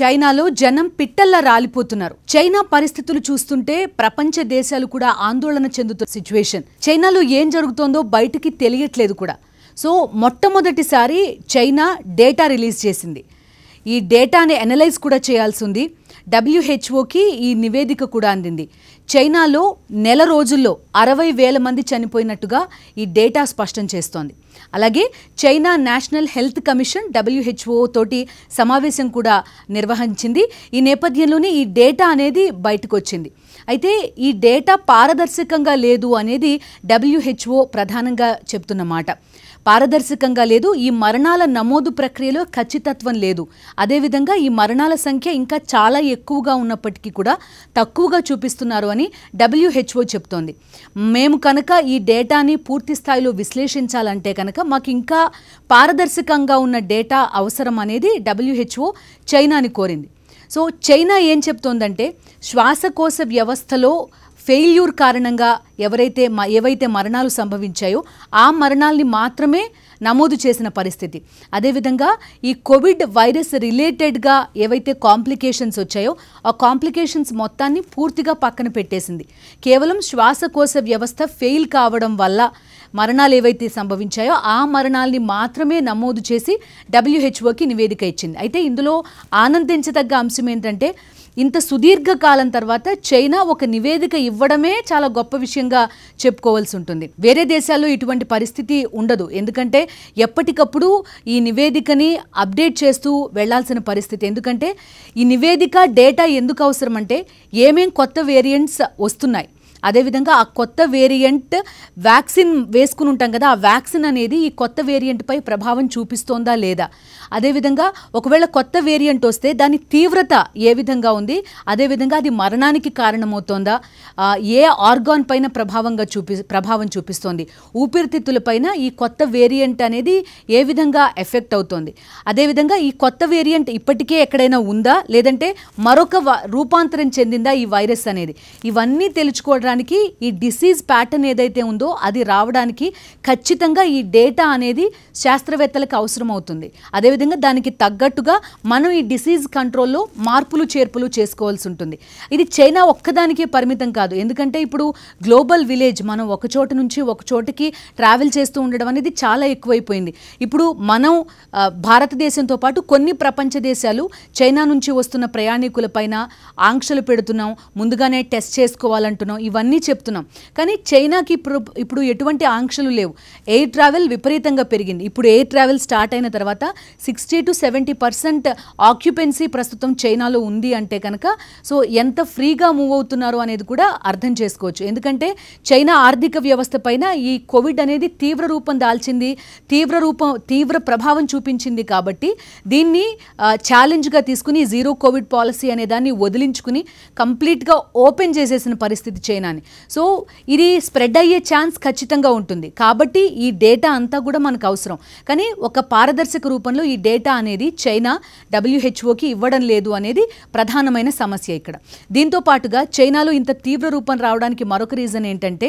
చైనాలో జనం పిట్టల్లా రాలిపోతున్నారు చైనా పరిస్థితులు చూస్తుంటే ప్రపంచ దేశాలు కూడా ఆందోళన చెందుతున్న సిచ్యువేషన్ చైనాలో ఏం జరుగుతోందో బయటికి తెలియట్లేదు కూడా సో మొట్టమొదటిసారి చైనా డేటా రిలీజ్ చేసింది ఈ డేటాని అనలైజ్ కూడా చేయాల్సి ఉంది డబ్ల్యూహెచ్ఓకి ఈ నివేదిక కూడా అందింది చైనాలో నెల రోజుల్లో అరవై వేల మంది చనిపోయినట్టుగా ఈ డేటా స్పష్టం చేస్తోంది అలాగే China national health commission WHO తోటి సమావేశం కూడా నిర్వహించింది ఈ నేపథ్యంలోనే ఈ డేటా అనేది బయటకు వచ్చింది అయితే ఈ డేటా పారదర్శకంగా లేదు అనేది డబ్ల్యూహెచ్ఓ ప్రధానంగా చెప్తున్న మాట పారదర్శకంగా లేదు ఈ మరణాల నమోదు ప్రక్రియలో ఖచ్చితత్వం లేదు అదేవిధంగా ఈ మరణాల సంఖ్య ఇంకా చాలా ఎక్కువగా ఉన్నప్పటికీ కూడా తక్కువగా చూపిస్తున్నారు అని డబ్ల్యూహెచ్ఓ చెప్తోంది మేము కనుక ఈ డేటాని పూర్తి స్థాయిలో విశ్లేషించాలంటే కనుక మాకు ఇంకా పారదర్శకంగా ఉన్న డేటా అవసరం అనేది డబ్ల్యూహెచ్ఓ చైనాని కోరింది సో చైనా ఏం చెప్తోందంటే శ్వాసకోశ వ్యవస్థలో ఫెయిల్యూర్ కారణంగా ఎవరైతే ఏవైతే మరణాలు సంభవించాయో ఆ మరణాల్ని మాత్రమే నమోదు చేసిన పరిస్థితి అదేవిధంగా ఈ కోవిడ్ వైరస్ రిలేటెడ్గా ఏవైతే కాంప్లికేషన్స్ వచ్చాయో ఆ కాంప్లికేషన్స్ మొత్తాన్ని పూర్తిగా పక్కన పెట్టేసింది కేవలం శ్వాసకోశ వ్యవస్థ ఫెయిల్ కావడం వల్ల మరణాలు ఏవైతే సంభవించాయో ఆ మరణాల్ని మాత్రమే నమోదు చేసి డబ్ల్యూహెచ్ఓకి నివేదిక ఇచ్చింది అయితే ఇందులో ఆనందించదగ్గ అంశం ఏంటంటే ఇంత సుదీర్ఘ కాలం తర్వాత చైనా ఒక నివేదిక ఇవ్వడమే చాలా గొప్ప విషయంగా చెప్పుకోవాల్సి ఉంటుంది వేరే దేశాల్లో ఇటువంటి పరిస్థితి ఉండదు ఎందుకంటే ఎప్పటికప్పుడు ఈ నివేదికని అప్డేట్ చేస్తూ వెళ్లాల్సిన పరిస్థితి ఎందుకంటే ఈ నివేదిక డేటా ఎందుకు అవసరం అంటే ఏమేం కొత్త వేరియంట్స్ వస్తున్నాయి అదేవిధంగా ఆ కొత్త వేరియంట్ వ్యాక్సిన్ వేసుకుని ఉంటాం కదా ఆ వ్యాక్సిన్ అనేది ఈ కొత్త వేరియంట్పై ప్రభావం చూపిస్తోందా లేదా అదేవిధంగా ఒకవేళ కొత్త వేరియంట్ వస్తే దాని తీవ్రత ఏ విధంగా ఉంది అదేవిధంగా అది మరణానికి కారణమవుతోందా ఏ ఆర్గాన్ పైన ప్రభావంగా చూపి ప్రభావం చూపిస్తోంది ఊపిరితిత్తులపైన ఈ కొత్త వేరియంట్ అనేది ఏ విధంగా ఎఫెక్ట్ అవుతోంది అదేవిధంగా ఈ కొత్త వేరియంట్ ఇప్పటికే ఎక్కడైనా ఉందా లేదంటే మరొక రూపాంతరం చెందిందా ఈ వైరస్ అనేది ఇవన్నీ తెలుసుకోవడానికి రావడానికి ఈ డిసీజ్ ప్యాటర్న్ ఏదైతే ఉందో అది రావడానికి ఖచ్చితంగా ఈ డేటా అనేది శాస్త్రవేత్తలకు అవసరం అవుతుంది అదేవిధంగా దానికి తగ్గట్టుగా మనం ఈ డిసీజ్ కంట్రోల్లో మార్పులు చేర్పులు చేసుకోవాల్సి ఉంటుంది ఇది చైనా ఒక్కదానికే పరిమితం కాదు ఎందుకంటే ఇప్పుడు గ్లోబల్ విలేజ్ మనం ఒక చోట నుంచి ఒక చోటకి ట్రావెల్ చేస్తూ ఉండడం అనేది చాలా ఎక్కువైపోయింది ఇప్పుడు మనం భారతదేశంతో పాటు కొన్ని ప్రపంచ దేశాలు చైనా నుంచి వస్తున్న ప్రయాణికులపైన ఆంక్షలు పెడుతున్నాం ముందుగానే టెస్ట్ చేసుకోవాలంటున్నాం ఇవన్నీ ఇవన్నీ చెప్తున్నాం కానీ చైనాకి ఇప్పుడు ఇప్పుడు ఎటువంటి ఆంక్షలు లేవు ఎయిర్ ట్రావెల్ విపరీతంగా పెరిగింది ఇప్పుడు ఎయిర్ ట్రావెల్ స్టార్ట్ అయిన తర్వాత sixty to seventy percent occupancy ప్రస్తుతం చైనాలో ఉంది అంటే కనుక సో ఎంత ఫ్రీగా మూవ్ అవుతున్నారు అనేది కూడా అర్థం చేసుకోవచ్చు ఎందుకంటే చైనా ఆర్థిక వ్యవస్థ పైన ఈ కోవిడ్ అనేది తీవ్ర రూపం దాల్చింది తీవ్ర రూపం తీవ్ర ప్రభావం చూపించింది కాబట్టి దీన్ని ఛాలెంజ్గా తీసుకుని జీరో కోవిడ్ పాలసీ అనే దాన్ని వదిలించుకుని కంప్లీట్గా ఓపెన్ చేసేసిన పరిస్థితి చైనా అని సో ఇది స్ప్రెడ్ అయ్యే ఛాన్స్ ఖచ్చితంగా ఉంటుంది కాబట్టి ఈ డేటా అంతా కూడా మనకు అవసరం కానీ ఒక పారదర్శక రూపంలో ఈ డేటా అనేది చైనా డబ్ల్యూహెచ్ఓకి ఇవ్వడం లేదు అనేది ప్రధానమైన సమస్య ఇక్కడ దీంతో పాటుగా చైనాలో ఇంత తీవ్ర రూపం రావడానికి మరొక రీజన్ ఏంటంటే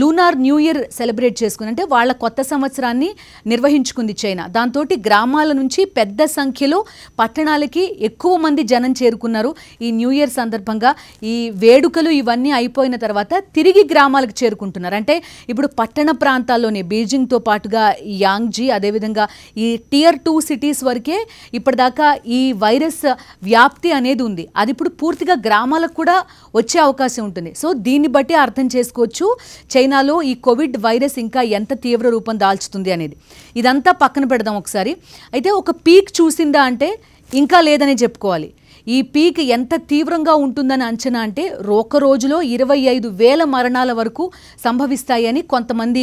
లూనార్ న్యూ ఇయర్ సెలబ్రేట్ చేసుకుని అంటే వాళ్ళ కొత్త సంవత్సరాన్ని నిర్వహించుకుంది చైనా దాంతో గ్రామాల నుంచి పెద్ద సంఖ్యలో పట్టణాలకి ఎక్కువ మంది జనం చేరుకున్నారు ఈ న్యూ ఇయర్ సందర్భంగా ఈ వేడుకలు ఇవన్నీ అయిపోయిన తర్వాత తిరిగి గ్రామాలకు చేరుకుంటున్నారు అంటే ఇప్పుడు పట్టణ ప్రాంతాల్లోనే బీజింగ్తో పాటుగా యాంగ్జీ అదేవిధంగా ఈ టియర్ టూ సిటీస్ వరకే ఇప్పటిదాకా ఈ వైరస్ వ్యాప్తి అనేది ఉంది అది ఇప్పుడు పూర్తిగా గ్రామాలకు కూడా వచ్చే అవకాశం ఉంటుంది సో దీన్ని బట్టి అర్థం చేసుకోవచ్చు చైనాలో ఈ కోవిడ్ వైరస్ ఇంకా ఎంత తీవ్ర రూపం దాల్చుతుంది అనేది ఇదంతా పక్కన పెడదాం ఒకసారి అయితే ఒక పీక్ చూసిందా అంటే ఇంకా లేదని చెప్పుకోవాలి ఈ పీక్ ఎంత తీవ్రంగా ఉంటుందని అంచనా అంటే ఒక రోజులో ఇరవై ఐదు వేల మరణాల వరకు సంభవిస్తాయని కొంతమంది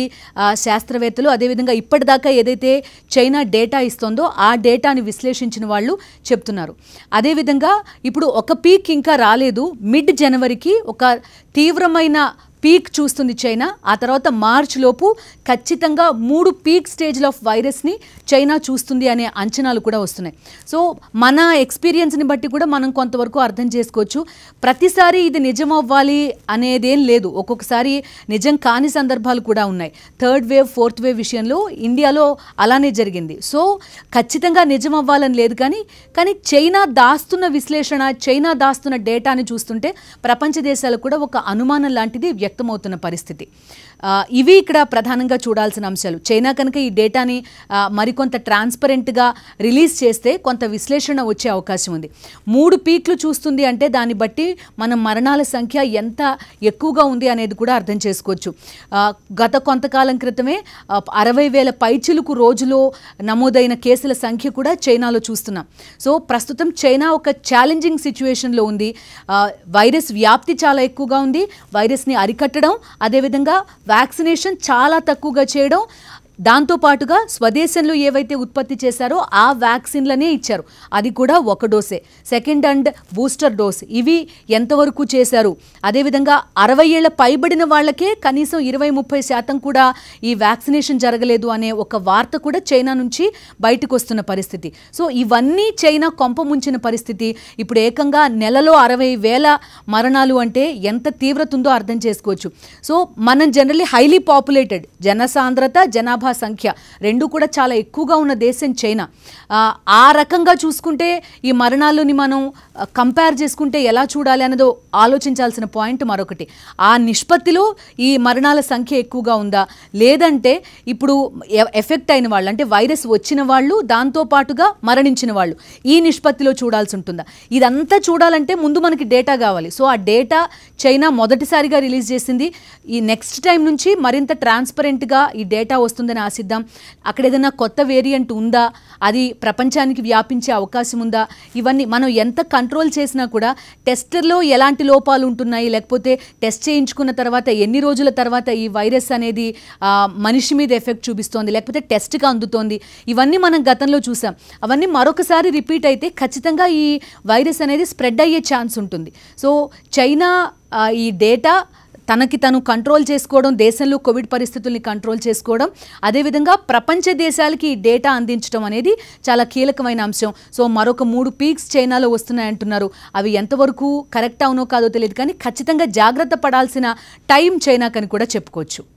శాస్త్రవేత్తలు అదేవిధంగా ఇప్పటిదాకా ఏదైతే చైనా డేటా ఇస్తుందో ఆ డేటాని విశ్లేషించిన వాళ్ళు చెప్తున్నారు అదేవిధంగా ఇప్పుడు ఒక పీక్ ఇంకా రాలేదు మిడ్ జనవరికి ఒక తీవ్రమైన పీక్ చూస్తుంది చైనా ఆ తర్వాత మార్చ్ లోపు ఖచ్చితంగా మూడు పీక్ స్టేజ్ల ఆఫ్ వైరస్ని చైనా చూస్తుంది అనే అంచనాలు కూడా వస్తున్నాయి సో మన ఎక్స్పీరియన్స్ని బట్టి కూడా మనం కొంతవరకు అర్థం చేసుకోవచ్చు ప్రతిసారి ఇది నిజం అవ్వాలి అనేదేం లేదు ఒక్కొక్కసారి నిజం కాని సందర్భాలు కూడా ఉన్నాయి థర్డ్ వేవ్ ఫోర్త్ వేవ్ విషయంలో ఇండియాలో అలానే జరిగింది సో ఖచ్చితంగా నిజం అవ్వాలని లేదు కానీ కానీ చైనా దాస్తున్న విశ్లేషణ చైనా దాస్తున్న డేటాని చూస్తుంటే ప్రపంచ దేశాలకు కూడా ఒక అనుమానం లాంటిది వ్యక్తమవుతున్న పరిస్థితి ఇవి ఇక్కడ ప్రధానంగా చూడాల్సిన అంశాలు చైనా కనుక ఈ డేటాని మరికొంత ట్రాన్స్పరెంట్గా రిలీజ్ చేస్తే కొంత విశ్లేషణ వచ్చే అవకాశం ఉంది మూడు పీక్లు చూస్తుంది అంటే దాన్ని బట్టి మనం మరణాల సంఖ్య ఎంత ఎక్కువగా ఉంది అనేది కూడా అర్థం చేసుకోవచ్చు గత కొంతకాలం క్రితమే అరవై వేల పైచిలుకు రోజులో నమోదైన కేసుల సంఖ్య కూడా చైనాలో చూస్తున్నాం సో ప్రస్తుతం చైనా ఒక ఛాలెంజింగ్ సిచ్యువేషన్లో ఉంది వైరస్ వ్యాప్తి చాలా ఎక్కువగా ఉంది వైరస్ని అరిక అరికట్టడం అదేవిధంగా వ్యాక్సినేషన్ చాలా తక్కువగా చేయడం దాంతో పాటుగా స్వదేశంలో ఏవైతే ఉత్పత్తి చేశారో ఆ వ్యాక్సిన్లనే ఇచ్చారు అది కూడా ఒక డోసే సెకండ్ అండ్ బూస్టర్ డోస్ ఇవి ఎంతవరకు చేశారు అదేవిధంగా అరవై ఏళ్ల పైబడిన వాళ్ళకే కనీసం ఇరవై ముప్పై శాతం కూడా ఈ వ్యాక్సినేషన్ జరగలేదు అనే ఒక వార్త కూడా చైనా నుంచి బయటకు వస్తున్న పరిస్థితి సో ఇవన్నీ చైనా కొంప ముంచిన పరిస్థితి ఇప్పుడు ఏకంగా నెలలో అరవై వేల మరణాలు అంటే ఎంత తీవ్రత ఉందో అర్థం చేసుకోవచ్చు సో మనం జనరలీ హైలీ పాపులేటెడ్ జనసాంద్రత జనాభా సమూహ సంఖ్య రెండు కూడా చాలా ఎక్కువగా ఉన్న దేశం చైనా ఆ రకంగా చూసుకుంటే ఈ మరణాలని మనం కంపేర్ చేసుకుంటే ఎలా చూడాలి అన్నదో ఆలోచించాల్సిన పాయింట్ మరొకటి ఆ నిష్పత్తిలో ఈ మరణాల సంఖ్య ఎక్కువగా ఉందా లేదంటే ఇప్పుడు ఎఫెక్ట్ అయిన వాళ్ళు అంటే వైరస్ వచ్చిన వాళ్ళు దాంతోపాటుగా మరణించిన వాళ్ళు ఈ నిష్పత్తిలో చూడాల్సి ఉంటుందా ఇదంతా చూడాలంటే ముందు మనకి డేటా కావాలి సో ఆ డేటా చైనా మొదటిసారిగా రిలీజ్ చేసింది ఈ నెక్స్ట్ టైం నుంచి మరింత ట్రాన్స్పరెంట్గా ఈ డేటా వస్తుందని ఆశిద్దాం అక్కడ ఏదైనా కొత్త వేరియంట్ ఉందా అది ప్రపంచానికి వ్యాపించే అవకాశం ఉందా ఇవన్నీ మనం ఎంత కంట్రోల్ చేసినా కూడా టెస్టర్లో ఎలాంటి లోపాలు ఉంటున్నాయి లేకపోతే టెస్ట్ చేయించుకున్న తర్వాత ఎన్ని రోజుల తర్వాత ఈ వైరస్ అనేది మనిషి మీద ఎఫెక్ట్ చూపిస్తోంది లేకపోతే టెస్ట్గా అందుతోంది ఇవన్నీ మనం గతంలో చూసాం అవన్నీ మరొకసారి రిపీట్ అయితే ఖచ్చితంగా ఈ వైరస్ అనేది స్ప్రెడ్ అయ్యే ఛాన్స్ ఉంటుంది సో చైనా ఈ డేటా తనకి తను కంట్రోల్ చేసుకోవడం దేశంలో కోవిడ్ పరిస్థితుల్ని కంట్రోల్ చేసుకోవడం అదేవిధంగా ప్రపంచ దేశాలకి ఈ డేటా అందించడం అనేది చాలా కీలకమైన అంశం సో మరొక మూడు పీక్స్ చైనాలో వస్తున్నాయంటున్నారు అవి ఎంతవరకు కరెక్ట్ అవునో కాదో తెలియదు కానీ ఖచ్చితంగా జాగ్రత్త పడాల్సిన టైం చైనాకని కూడా చెప్పుకోవచ్చు